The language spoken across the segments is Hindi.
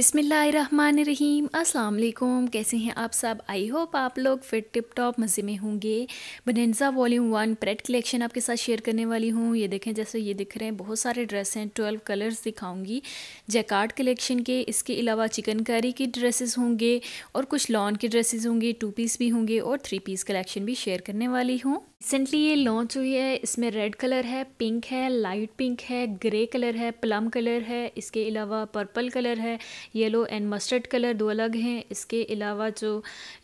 बिसमीम् अल्लाम कैसे हैं आप सब आई होप आप लोग फिट टिप टॉप मज़े में होंगे बनेंजा वॉल्यूम वन प्रेड कलेक्शन आपके साथ शेयर करने वाली हूँ ये देखें जैसे ये दिख रहे हैं बहुत सारे ड्रेस हैं ट्वेल्व कलर्स दिखाऊंगी जैकार्ड कलेक्शन के इसके अलावा चिकनकारी की ड्रेसेस होंगे और कुछ लॉन के ड्रेसेस होंगे टू पीस भी होंगे और थ्री पीस कलेक्शन भी शेयर करने वाली हूँ रिसेंटली ये लॉन्च हुई है इसमें रेड कलर है पिंक है लाइट पिंक है ग्रे कलर है प्लम कलर है इसके अलावा पर्पल कलर है येलो एंड मस्टर्ड कलर दो अलग हैं इसके अलावा जो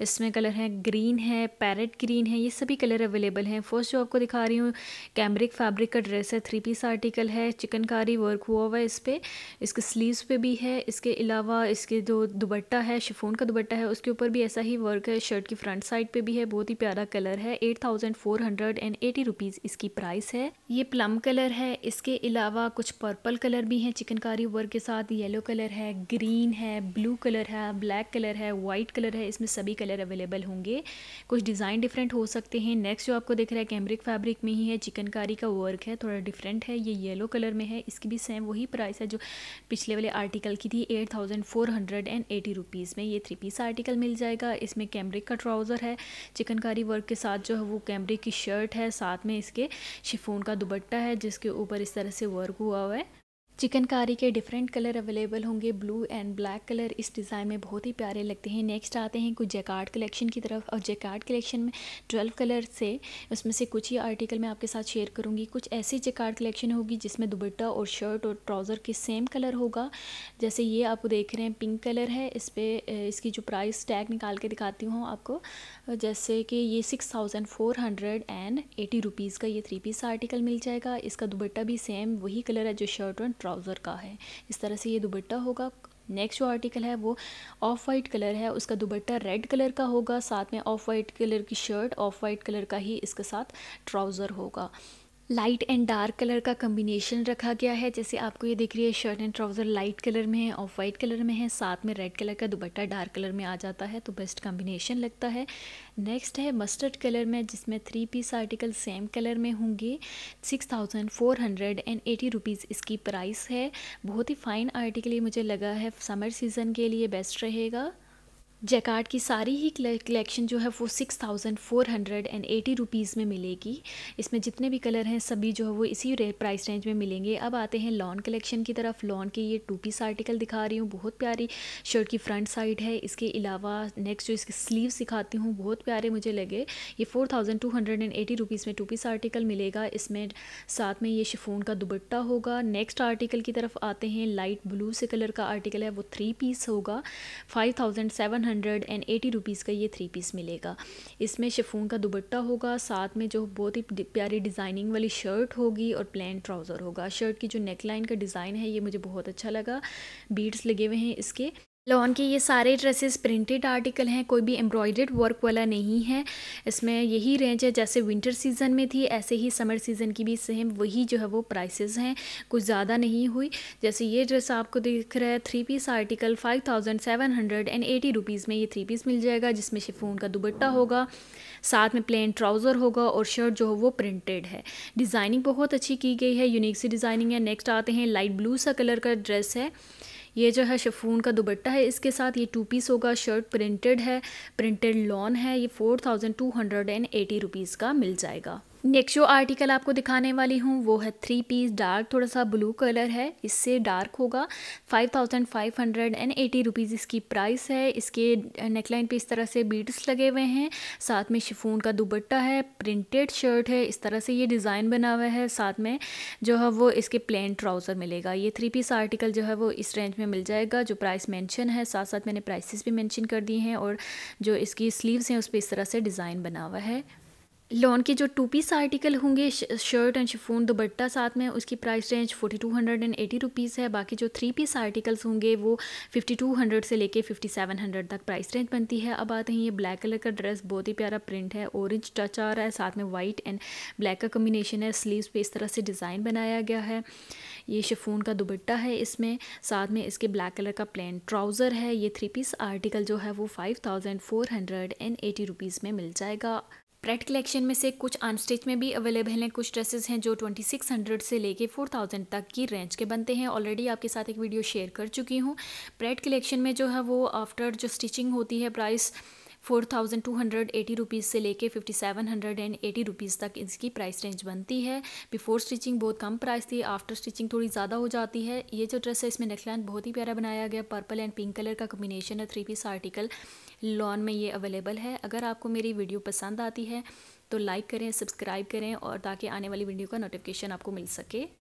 इसमें कलर है ग्रीन है पैरेट ग्रीन है ये सभी कलर अवेलेबल हैं फर्स्ट जो आपको दिखा रही हूँ कैमरिक फैब्रिक का ड्रेस है थ्री पीस आर्टिकल है चिकनकारी वर्क हुआ हुआ है इस पर इसके स्लीवस पे भी है इसके अलावा इसके जो दुबट्टा है शिफोन का दुबट्टा है उसके ऊपर भी ऐसा ही वर्क है शर्ट की फ्रंट साइड पे भी है बहुत ही प्यारा कलर है eight thousand four hundred and eighty rupees इसकी प्राइस है ये प्लम कलर है इसके अलावा कुछ पर्पल कलर भी हैं चिकनकारी वर्क के साथ येलो कलर है ग्रीन है ब्लू कलर है ब्लैक कलर है वाइट कलर है इसमें सभी कलर अवेलेबल होंगे कुछ डिज़ाइन डिफरेंट हो सकते हैं नेक्स्ट जो आपको देख रहा है कैमरिक फैब्रिक में ही है चिकनकारी का वर्क है थोड़ा डिफरेंट है ये येलो कलर में है इसकी भी सेम वही प्राइस है जो पिछले वाले आर्टिकल की थी eight thousand four hundred and eighty rupees में ये थ्री पीस आर्टिकल मिल जाएगा इसमें कैमरिक का ट्राउज़र है चिकनकारी वर्क के साथ जो है वो कैमरिक की शर्ट है साथ में इसके शिफोन का दुबट्टा है जिसके ऊपर इस तरह से वर्क हुआ हुआ है चिकनकारी के डिफरेंट कलर अवेलेबल होंगे ब्लू एंड ब्लैक कलर इस डिज़ाइन में बहुत ही प्यारे लगते हैं नेक्स्ट आते हैं कुछ जैकार्ड कलेक्शन की तरफ और जैकार्ड कलेक्शन में ट्वेल्व कलर से उसमें से कुछ ही आर्टिकल मैं आपके साथ शेयर करूँगी कुछ ऐसी जैकार्ड कलेक्शन होगी जिसमें दुबट्टा और शर्ट और ट्राउज़र के सेम कलर होगा जैसे ये आप देख रहे हैं पिंक कलर है इस पर इसकी जो प्राइस टैग निकाल के दिखाती हूँ आपको जैसे कि ये six thousand four hundred and eighty rupees का ये थ्री पीस आर्टिकल मिल जाएगा इसका दुबट्टा भी सेम वही कलर है जो शर्ट और ट्राउज़र का है इस तरह से ये दुबट्टा होगा नेक्स्ट जो आर्टिकल है वो ऑफ वाइट कलर है उसका दुबट्टा रेड कलर का होगा साथ में ऑफ वाइट कलर की शर्ट ऑफ वाइट कलर का ही इसके साथ ट्राउज़र होगा लाइट एंड डार्क कलर का कम्बिनेशन रखा गया है जैसे आपको ये दिख रही है shirt and trouser light colour में है ऑफ वाइट कलर में है साथ में रेड कलर का दुपट्टा डार्क कलर में आ जाता है तो बेस्ट कम्बिनेशन लगता है नेक्स्ट है मस्टर्ड कलर में जिसमें three piece article same colour में होंगे six thousand four hundred and eighty rupees इसकी प्राइस है बहुत ही फ़ाइन आर्टिकल ये मुझे लगा है समर सीज़न के लिए बेस्ट रहेगा जैकार्ड की सारी ही कलेक्शन जो है वो six thousand four hundred and eighty rupees में मिलेगी इसमें जितने भी कलर हैं सभी जो है वो इसी प्राइस रेंज में मिलेंगे अब आते हैं लॉन कलेक्शन की तरफ लॉन के ये टू पीस आर्टिकल दिखा रही हूँ बहुत प्यारी शर्ट की फ्रंट साइड है इसके अलावा नेक्स्ट जो इसके स्लीव्स दिखाती हूँ बहुत प्यारे मुझे लगे ये four thousand two hundred and eighty rupees में टू पीस आर्टिकल मिलेगा इसमें साथ में ये शिफोन का दुबट्टा होगा नेक्स्ट आर्टिकल की तरफ आते हैं लाइट ब्लू से कलर का आर्टिकल है वो थ्री पीस होगा five thousand seven hundred and eighty rupees का ये थ्री पीस मिलेगा इसमें शेफून का दुबट्टा होगा साथ में जो बहुत ही प्यारी डिज़ाइनिंग वाली शर्ट होगी और प्लेन ट्राउज़र होगा शर्ट की जो नेक लाइन का डिज़ाइन है ये मुझे बहुत अच्छा लगा बीड्स लगे हुए हैं इसके लॉन के ये सारे ड्रेसेस प्रिंटेड आर्टिकल हैं कोई भी एम्ब्रॉयडेड वर्क वाला नहीं है इसमें यही रेंज है जैसे विंटर सीज़न में थी ऐसे ही समर सीज़न की भी सेम वही जो है वो प्राइसेस हैं कुछ ज़्यादा नहीं हुई जैसे ये ड्रेस आपको दिख रहा है three piece article five thousand seven hundred and eighty rupees में ये थ्री पीस मिल जाएगा जिसमें शिफोन का दुबट्टा होगा साथ में प्लेन ट्राउज़र होगा और शर्ट जो है वो प्रिंटेड है डिज़ाइनिंग बहुत अच्छी की गई है यूनिक सी डिज़ाइनिंग है नेक्स्ट आते हैं लाइट ब्लू सा कलर का ड्रेस है ये जो है शेफून का दुबट्टा है इसके साथ ये टू पीस होगा शर्ट प्रिंटेड है प्रिंटेड लॉन है ये four thousand two hundred and eighty rupees का मिल जाएगा नेक्स्ट जो आर्टिकल आपको दिखाने वाली हूँ वो है थ्री पीस डार्क थोड़ा सा ब्लू कलर है इससे डार्क होगा five thousand five hundred and eighty rupees इसकी प्राइस है इसके नेकलाइन पे इस तरह से बीट्स लगे हुए हैं साथ में शिफोन का दुबट्टा है प्रिंटेड शर्ट है इस तरह से ये डिज़ाइन बना हुआ है साथ में जो है वो इसके प्लेन ट्राउज़र मिलेगा ये थ्री पीस आर्टिकल जो है वो इस रेंज में मिल जाएगा जो प्राइस मैंशन है साथ साथ मैंने प्राइसिस भी मैंशन कर दी हैं और जो इसकी स्लीव्स हैं उस पर इस तरह से डिज़ाइन बना हुआ है लॉन के जो टू पीस आर्टिकल होंगे शर्ट एंड शिफोन दुबट्टा साथ में उसकी price range forty two hundred and eighty rupees है बाकी जो थ्री पीस आर्टिकल्स होंगे वो फिफ्टी टू हंड्रेड से लेके फिफ्टी सेवन हंड्रेड तक प्राइस रेंज बनती है अब आते हैं ये ब्लैक कलर का ड्रेस बहुत ही प्यारा प्रिंट है ऑरेंज टच आ रहा है साथ में वाइट एंड ब्लैक का कम्बिनेशन है स्लीव पे इस तरह से डिज़ाइन बनाया गया है ये शिफोन का दुबट्टा है इसमें साथ में इसके ब्लैक कलर का प्लेन ट्राउज़र है ये थ्री पीस आर्टिकल जो है वो five thousand four hundred and eighty rupees में मिल जाएगा प्रेड कलेक्शन में से कुछ अनस्टिच में भी अवेलेबल हैं कुछ ड्रेसेस हैं जो 2600 से लेके 4000 तक की रेंज के बनते हैं ऑलरेडी आपके साथ एक वीडियो शेयर कर चुकी हूँ प्रेड कलेक्शन में जो है वो आफ्टर जो स्टिचिंग होती है price four thousand two hundred eighty rupees से लेके fifty seven hundred and eighty rupees तक इसकी प्राइस रेंज बनती है बिफोर स्टिचिंग बहुत कम प्राइस थी आफ्टर स्टिचिंग थोड़ी ज़्यादा हो जाती है ये जो ड्रेस है इसमें नेकलाइन बहुत ही प्यारा बनाया गया पर्पल एंड पिंक कलर का कम्बिनेशन है थ्री पीस आर्टिकल लॉन में ये अवेलेबल है अगर आपको मेरी वीडियो पसंद आती है तो लाइक करें सब्सक्राइब करें और ताकि आने वाली वीडियो का नोटिफिकेशन आपको मिल सके